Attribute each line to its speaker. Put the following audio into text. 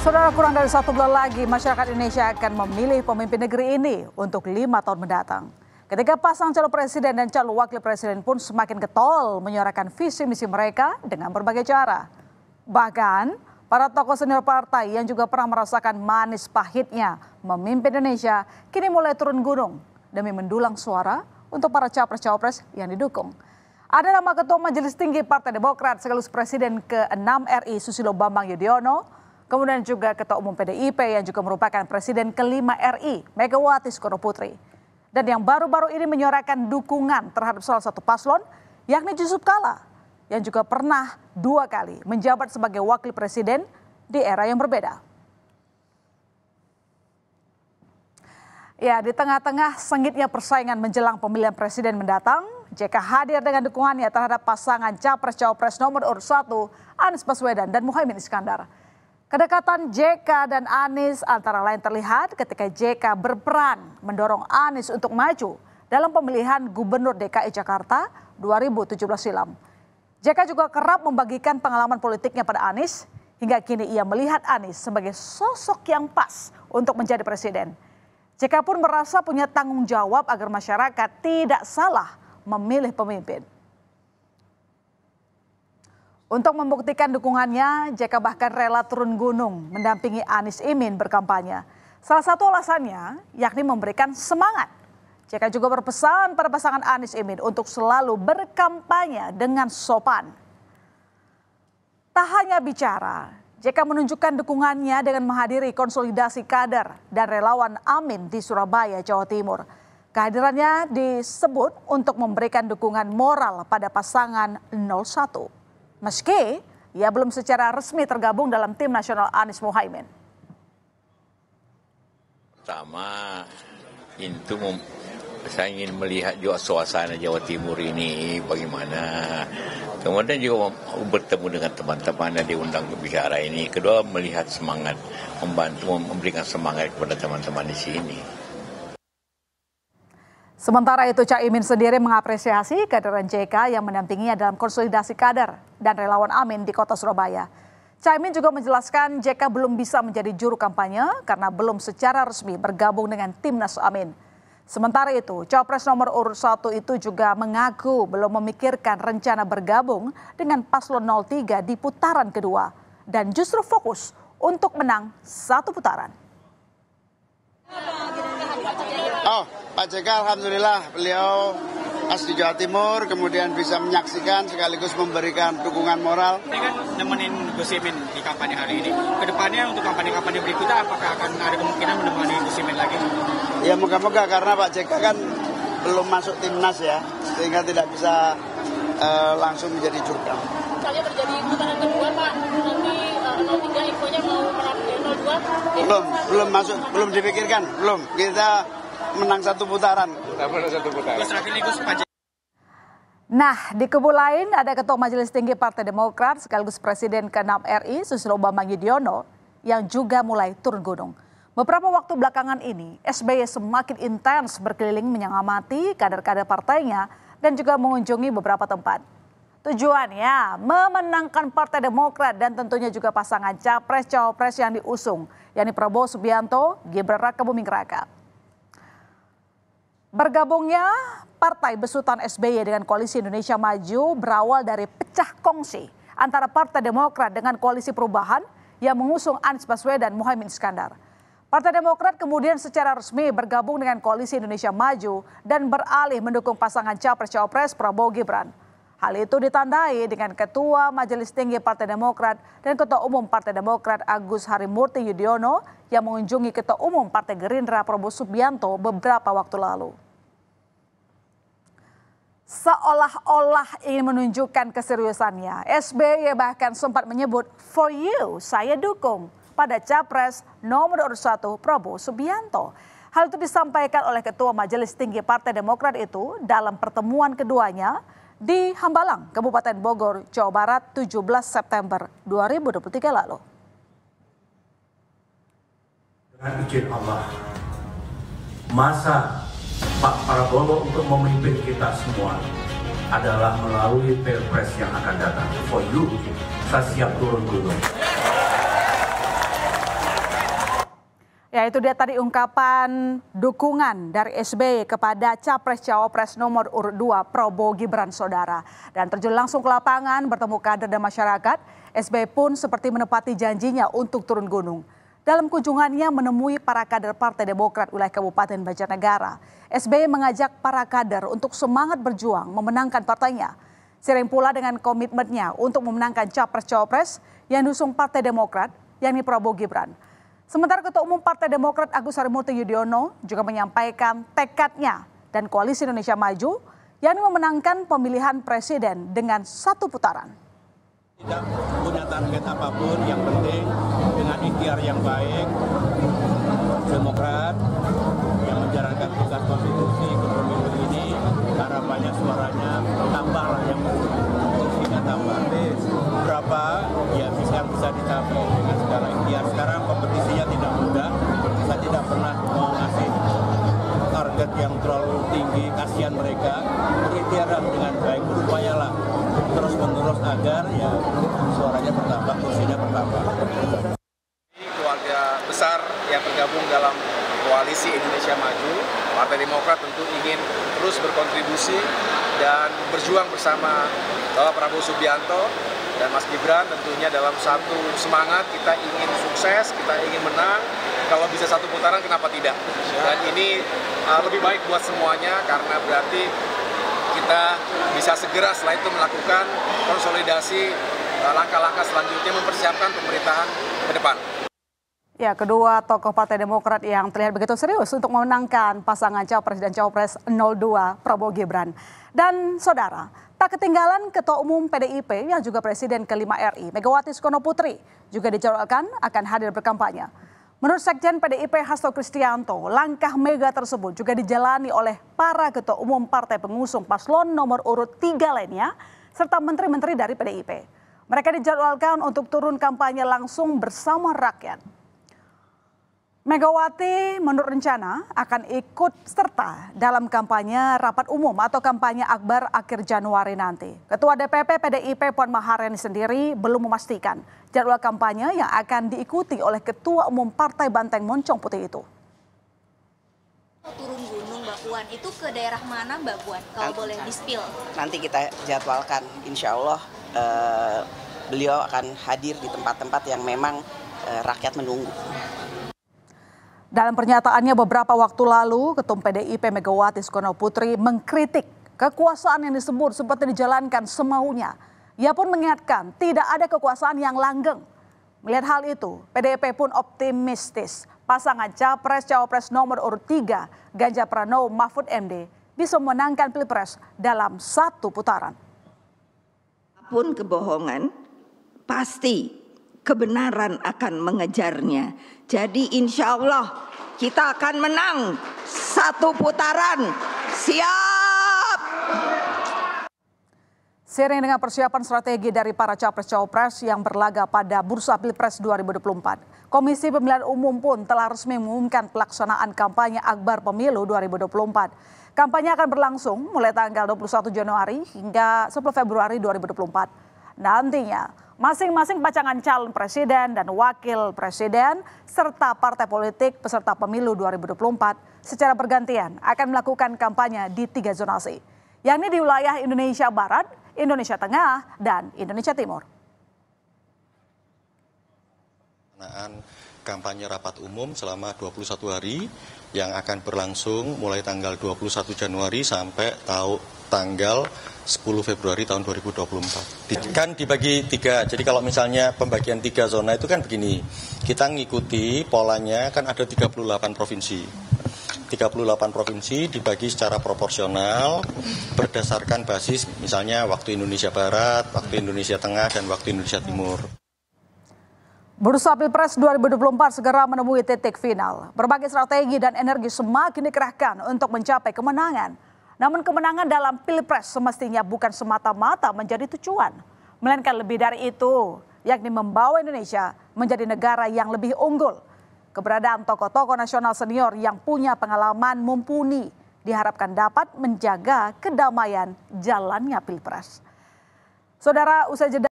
Speaker 1: Saudara kurang dari satu bulan lagi, masyarakat Indonesia akan memilih pemimpin negeri ini untuk lima tahun mendatang. Ketika pasang calon presiden dan calon wakil presiden pun semakin getol menyuarakan visi misi mereka dengan berbagai cara. Bahkan para tokoh senior partai yang juga pernah merasakan manis pahitnya memimpin Indonesia kini mulai turun gunung demi mendulang suara untuk para capres-cawapres yang didukung. Ada nama Ketua Majelis Tinggi Partai Demokrat sekaligus Presiden ke-6 RI Susilo Bambang Yudhoyono Kemudian juga Ketua Umum PDIP yang juga merupakan Presiden kelima RI, Megawati Soekarno Putri. Dan yang baru-baru ini menyuarakan dukungan terhadap salah satu paslon, yakni Yusuf Kala, yang juga pernah dua kali menjabat sebagai Wakil Presiden di era yang berbeda. Ya, di tengah-tengah sengitnya persaingan menjelang pemilihan presiden mendatang, JK hadir dengan dukungannya terhadap pasangan Capres-Cawapres nomor urut satu Anies Baswedan dan Muhaimin Iskandar. Kedekatan JK dan Anies antara lain terlihat ketika JK berperan mendorong Anies untuk maju dalam pemilihan Gubernur DKI Jakarta 2017 silam. JK juga kerap membagikan pengalaman politiknya pada Anies hingga kini ia melihat Anies sebagai sosok yang pas untuk menjadi presiden. JK pun merasa punya tanggung jawab agar masyarakat tidak salah memilih pemimpin. Untuk membuktikan dukungannya, JK bahkan rela turun gunung mendampingi Anies Imin berkampanye. Salah satu alasannya yakni memberikan semangat. JK juga berpesan pada pasangan Anies Imin untuk selalu berkampanye dengan sopan. Tak hanya bicara, JK menunjukkan dukungannya dengan menghadiri konsolidasi kader dan relawan Amin di Surabaya, Jawa Timur. Kehadirannya disebut untuk memberikan dukungan moral pada pasangan 01. Meski ia belum secara resmi tergabung dalam tim nasional Anies Mohaimin. Pertama, itu saya ingin melihat juga suasana Jawa Timur ini bagaimana. Kemudian juga bertemu dengan teman-teman yang diundang ke bicara ini. Kedua melihat semangat, membantu memberikan semangat kepada teman-teman di sini. Sementara itu Caimin sendiri mengapresiasi kaderan JK yang mendampinginya dalam konsolidasi kader dan relawan Amin di kota Surabaya. Caimin juga menjelaskan JK belum bisa menjadi juru kampanye karena belum secara resmi bergabung dengan timnas Amin. Sementara itu, Cawapres nomor urut satu itu juga mengaku belum memikirkan rencana bergabung dengan Paslon 03 di putaran kedua dan justru fokus untuk menang satu putaran. JK Alhamdulillah beliau asli Jawa Timur, kemudian bisa menyaksikan sekaligus memberikan dukungan moral. Ini kan nemenin Gus Imin di kampanye hari ini. Kedepannya untuk kampanye-kampanye berikutnya apakah akan ada kemungkinan menemani Gus Imin lagi? Ya moga-moga karena Pak JK kan belum masuk timnas ya, sehingga tidak bisa uh, langsung menjadi jurkam. Misalnya terjadi putaran kedua Pak, nanti uh, eh, 03 infonya mau menang 02? Belum, belum masuk, belum dipikirkan, belum. Kita menang satu putaran. Nah, di kubu lain ada Ketua Majelis Tinggi Partai Demokrat sekaligus Presiden ke-6 RI Susilo Bambang Yudhoyono yang juga mulai turun gunung. Beberapa waktu belakangan ini, SBY semakin intens berkeliling menyengamati kader-kader partainya dan juga mengunjungi beberapa tempat. Tujuannya memenangkan Partai Demokrat dan tentunya juga pasangan capres-cawapres yang diusung, yakni Prabowo Subianto, Gibran Raka Buming Raka. Bergabungnya Partai Besutan SBY dengan Koalisi Indonesia Maju berawal dari pecah kongsi antara Partai Demokrat dengan Koalisi Perubahan yang mengusung Anies Baswedan Mohaimin Iskandar. Partai Demokrat kemudian secara resmi bergabung dengan Koalisi Indonesia Maju dan beralih mendukung pasangan Capres-Cawapres Prabowo Gibran. Hal itu ditandai dengan Ketua Majelis Tinggi Partai Demokrat dan Ketua Umum Partai Demokrat Agus Harimurti Yudhoyono yang mengunjungi Ketua Umum Partai Gerindra Prabowo Subianto beberapa waktu lalu. Seolah-olah ingin menunjukkan keseriusannya, SBY bahkan sempat menyebut, for you, saya dukung pada Capres nomor urut 1 Prabowo Subianto. Hal itu disampaikan oleh Ketua Majelis Tinggi Partai Demokrat itu dalam pertemuan keduanya di Hambalang, Kabupaten Bogor, Jawa Barat 17 September 2023 lalu. Dengan izin Allah, masa Pak Prabowo untuk memimpin kita semua adalah melalui pilpres yang akan datang. For you, saya siap turun gunung. Ya itu dia tadi ungkapan dukungan dari SBY kepada Capres-Cawapres nomor urut 2 Prabowo Gibran Saudara. Dan terjun langsung ke lapangan bertemu kader dan masyarakat, SBY pun seperti menepati janjinya untuk turun gunung. Dalam kunjungannya menemui para kader Partai Demokrat wilayah Kabupaten Banjarnegara, SBY mengajak para kader untuk semangat berjuang memenangkan partainya. Sering pula dengan komitmennya untuk memenangkan Capres-Cawapres yang diusung Partai Demokrat, yakni Prabowo Gibran. Sementara Ketua Umum Partai Demokrat Agus Harimurti Yudhoyono juga menyampaikan tekadnya dan Koalisi Indonesia Maju yang memenangkan pemilihan presiden dengan satu putaran. Tidak punya target apapun, yang penting dengan ikhtiar yang baik, Demokrat berdiskusi dan berjuang bersama Bapak Prabowo Subianto dan Mas Gibran tentunya dalam satu semangat kita ingin sukses, kita ingin menang. Kalau bisa satu putaran kenapa tidak? Dan ini uh, lebih baik buat semuanya karena berarti kita bisa segera setelah itu melakukan konsolidasi uh, langkah-langkah selanjutnya mempersiapkan pemerintahan ke depan. Ya, kedua tokoh Partai Demokrat yang terlihat begitu serius untuk memenangkan pasangan cawapres dan Cawapres 02 Prabowo Gibran. Dan saudara, tak ketinggalan Ketua Umum PDIP yang juga Presiden kelima RI, Megawati Soekarno Putri, juga dijadwalkan akan hadir berkampanye. Menurut Sekjen PDIP Hasto Kristianto, langkah mega tersebut juga dijalani oleh para Ketua Umum Partai Pengusung Paslon nomor urut 3 lainnya, serta menteri-menteri dari PDIP. Mereka dijadwalkan untuk turun kampanye langsung bersama rakyat. Megawati menurut rencana akan ikut serta dalam kampanye rapat umum atau kampanye akbar akhir Januari nanti. Ketua DPP PDIP Puan Maharani sendiri belum memastikan jadwal kampanye yang akan diikuti oleh Ketua Umum Partai Banteng Moncong Putih itu. Turun gunung Mbak Puan, itu ke daerah mana Mbak Puan kalau nanti, boleh di-spill? Nanti kita jadwalkan insya Allah eh, beliau akan hadir di tempat-tempat yang memang eh, rakyat menunggu. Dalam pernyataannya beberapa waktu lalu, Ketum PDIP Megawati Soekarno Putri mengkritik kekuasaan yang disebut seperti dijalankan semaunya. Ia pun mengingatkan tidak ada kekuasaan yang langgeng. Melihat hal itu, PDIP pun optimistis pasangan Capres-Cawapres nomor urut 3 Ganjar Pranowo Mahfud MD bisa memenangkan Pilpres dalam satu putaran. Apapun kebohongan, pasti kebenaran akan mengejarnya. Jadi insya Allah kita akan menang satu putaran. Siap. Sering dengan persiapan strategi dari para capres-cawapres yang berlaga pada Bursa Pilpres 2024. Komisi Pemilihan Umum pun telah resmi mengumumkan pelaksanaan kampanye Akbar Pemilu 2024. Kampanye akan berlangsung mulai tanggal 21 Januari hingga 10 Februari 2024. Nantinya masing-masing pacangan calon presiden dan wakil presiden serta partai politik peserta pemilu 2024 secara bergantian akan melakukan kampanye di tiga zonasi, yakni di wilayah Indonesia Barat, Indonesia Tengah, dan Indonesia Timur kampanye rapat umum selama 21 hari yang akan berlangsung mulai tanggal 21 Januari sampai tahu tanggal 10 Februari tahun 2024. Kan dibagi tiga, jadi kalau misalnya pembagian tiga zona itu kan begini, kita ngikuti polanya kan ada 38 provinsi. 38 provinsi dibagi secara proporsional berdasarkan basis misalnya waktu Indonesia Barat, waktu Indonesia Tengah, dan waktu Indonesia Timur. Bursa Pilpres 2024 segera menemui titik final. Berbagai strategi dan energi semakin dikerahkan untuk mencapai kemenangan. Namun kemenangan dalam Pilpres semestinya bukan semata-mata menjadi tujuan. Melainkan lebih dari itu, yakni membawa Indonesia menjadi negara yang lebih unggul. Keberadaan tokoh-tokoh nasional senior yang punya pengalaman mumpuni diharapkan dapat menjaga kedamaian jalannya Pilpres. Saudara, usai jeda.